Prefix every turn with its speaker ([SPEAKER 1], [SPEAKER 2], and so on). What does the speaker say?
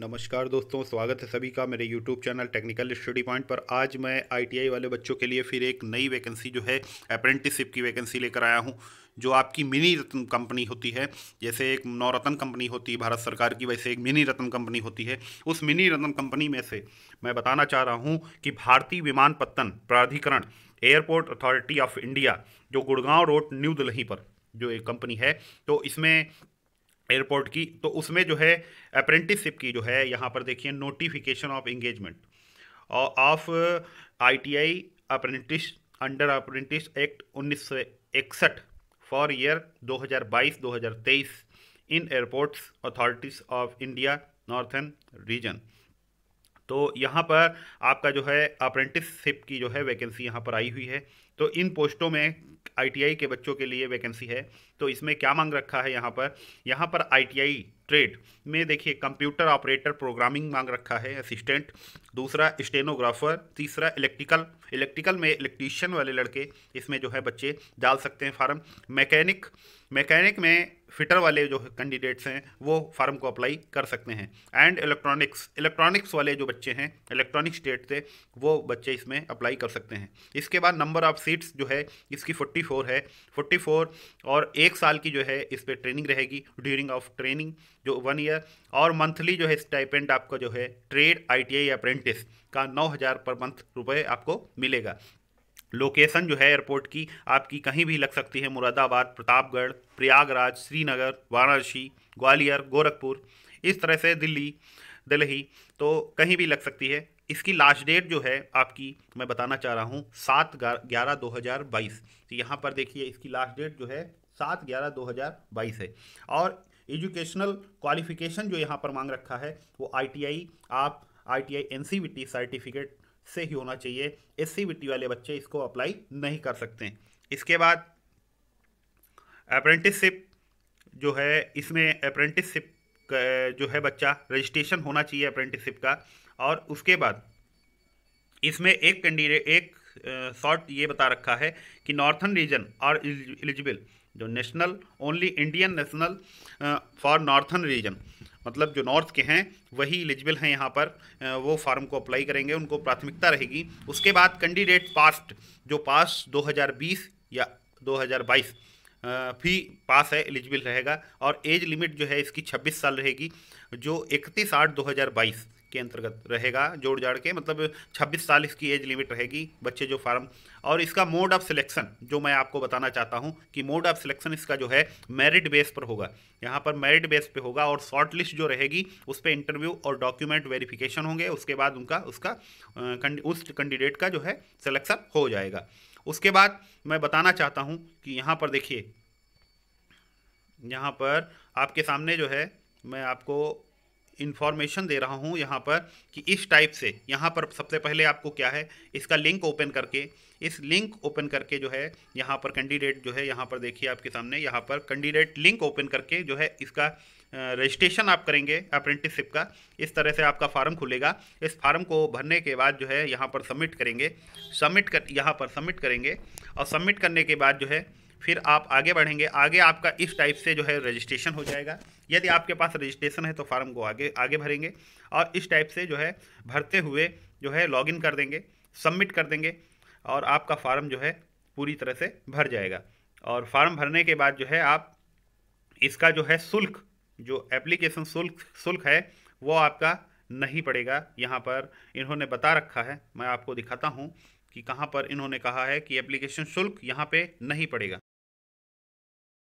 [SPEAKER 1] नमस्कार दोस्तों स्वागत है सभी का मेरे YouTube channel Technical Study Point पर आज मैं आईटीआई वाले बच्चों के लिए फिर एक नई वैकेंसी जो है अप्रेंटिसशिप की वैकेंसी लेकर आया हूं जो आपकी मिनी रत्न कंपनी होती है जैसे एक नौरत्न कंपनी होती है भारत सरकार की वैसे एक मिनी रत्न कंपनी होती है उस मिनी रत्न कंपनी में से मैं बताना चाह रहा हूँ कि भारतीय विमानपत्तन प्राधिकरण एयरपोर्ट अथॉरिटी ऑफ इंडिया जो गुड़गांव रोड न्यू दिल्ली पर जो एक कंपनी है तो इसमें एयरपोर्ट की तो उसमें जो है अप्रेंटिसशिप की जो है यहाँ पर देखिए notification of engagement of I T I apprentice under apprentice act उन्नीस सौ इकसठ for year 2022-2023 in airports authorities of India northern region तो यहाँ पर आपका जो है अप्रेंटिसशिप की जो है वैकेंसी यहाँ पर आई हुई है तो इन पोस्टों में आईटीआई के बच्चों के लिए वैकेंसी है तो इसमें क्या मांग रखा है यहाँ पर यहाँ पर आईटीआई ट्रेड में देखिए कंप्यूटर ऑपरेटर प्रोग्रामिंग मांग रखा है असिस्टेंट दूसरा स्टेनोग्राफर तीसरा इलेक्ट्रिकल इलेक्ट्रिकल में इलेक्ट्रीशियन वाले लड़के इसमें जो है बच्चे डाल सकते हैं फार्म मैकेनिक मैकेनिक में फिटर वाले जो कैंडिडेट्स हैं वो फार्म को अप्लाई कर सकते हैं एंड इलेक्ट्रॉनिक्स इलेक्ट्रॉनिक्स वाले जो बच्चे हैं इलेक्ट्रॉनिक स्टेट से वो बच्चे इसमें अप्लाई कर सकते हैं इसके बाद नंबर ऑफ सीट्स जो है इसकी 44 है 44 और एक साल की जो है इस पर ट्रेनिंग रहेगी ड्यूरिंग ऑफ ट्रेनिंग जो वन ईयर और मंथली जो है स्टाइपेंट आपका जो है ट्रेड आई अप्रेंटिस का नौ हज़ार पर मंथ रुपये आपको मिलेगा लोकेशन जो है एयरपोर्ट की आपकी कहीं भी लग सकती है मुरादाबाद प्रतापगढ़ प्रयागराज श्रीनगर वाराणसी ग्वालियर गोरखपुर इस तरह से दिल्ली दिल्ली तो कहीं भी लग सकती है इसकी लास्ट डेट जो है आपकी मैं बताना चाह रहा हूँ सात ग्यारह दो हज़ार बाईस तो यहाँ पर देखिए इसकी लास्ट डेट जो है सात ग्यारह दो हज़ार बाईस है और एजुकेशनल क्वालिफिकेशन जो यहाँ पर मांग रखा है वो आईटीआई आप आईटीआई एनसीबीटी सर्टिफिकेट से ही होना चाहिए एस सी वाले बच्चे इसको अप्लाई नहीं कर सकते इसके बाद अप्रेंटिसशिप जो है इसमें अप्रेंटिसशिप जो है बच्चा रजिस्ट्रेशन होना चाहिए अप्रेंटिसशिप का और उसके बाद इसमें एक कैंडिडेट एक शॉर्ट ये बता रखा है कि नॉर्थन रीजन और एलिजिबल जो national only Indian national for northern region मतलब जो नॉर्थ के हैं वही एलिजिबल हैं यहाँ पर वो फार्म को अप्लाई करेंगे उनको प्राथमिकता रहेगी उसके बाद कैंडिडेट पास्ट जो पास 2020 या 2022 भी पास है एलिजिबल रहेगा और एज लिमिट जो है इसकी 26 साल रहेगी जो इकतीस आठ के अंतर्गत रहेगा जोड़ जाड़ के मतलब 26 साल इसकी एज लिमिट रहेगी बच्चे जो फार्म और इसका मोड ऑफ सिलेक्शन जो मैं आपको बताना चाहता हूं कि मोड ऑफ सिलेक्शन इसका जो है मेरिट बेस पर होगा यहां पर मेरिट बेस पे होगा और शॉर्ट लिस्ट जो रहेगी उस पर इंटरव्यू और डॉक्यूमेंट वेरिफिकेशन होंगे उसके बाद उनका उसका उस कैंडिडेट का जो है सिलेक्शन हो जाएगा उसके बाद मैं बताना चाहता हूँ कि यहाँ पर देखिए यहाँ पर आपके सामने जो है मैं आपको इन्फॉर्मेशन दे रहा हूँ यहाँ पर कि इस टाइप से यहाँ पर सबसे पहले आपको क्या है इसका लिंक ओपन करके इस लिंक ओपन करके जो है यहाँ पर कैंडिडेट जो है यहाँ पर देखिए आपके सामने यहाँ पर कैंडिडेट लिंक ओपन करके जो है इसका रजिस्ट्रेशन आप करेंगे अप्रेंटिसशिप का इस तरह से आपका फार्म खुलेगा इस फार्म को भरने के बाद जो है यहाँ पर सबमिट करेंगे सबमिट कर यहाँ पर सबमिट करेंगे और सबमिट करने के बाद जो है फिर आप आगे बढ़ेंगे आगे आपका इस टाइप से जो है रजिस्ट्रेशन हो जाएगा यदि आपके पास रजिस्ट्रेशन है तो फार्म को आगे आगे भरेंगे और इस टाइप से जो है भरते हुए जो है लॉगिन कर देंगे सबमिट कर देंगे और आपका फार्म जो है पूरी तरह से भर जाएगा और फार्म भरने के बाद जो है आप इसका जो है शुल्क जो एप्लीकेशन शुल्क शुल्क है वो आपका नहीं पड़ेगा यहाँ पर इन्होंने बता रखा है मैं आपको दिखाता हूँ कि कहाँ पर इन्होंने कहा है कि एप्लीकेशन शुल्क यहाँ पे नहीं पड़ेगा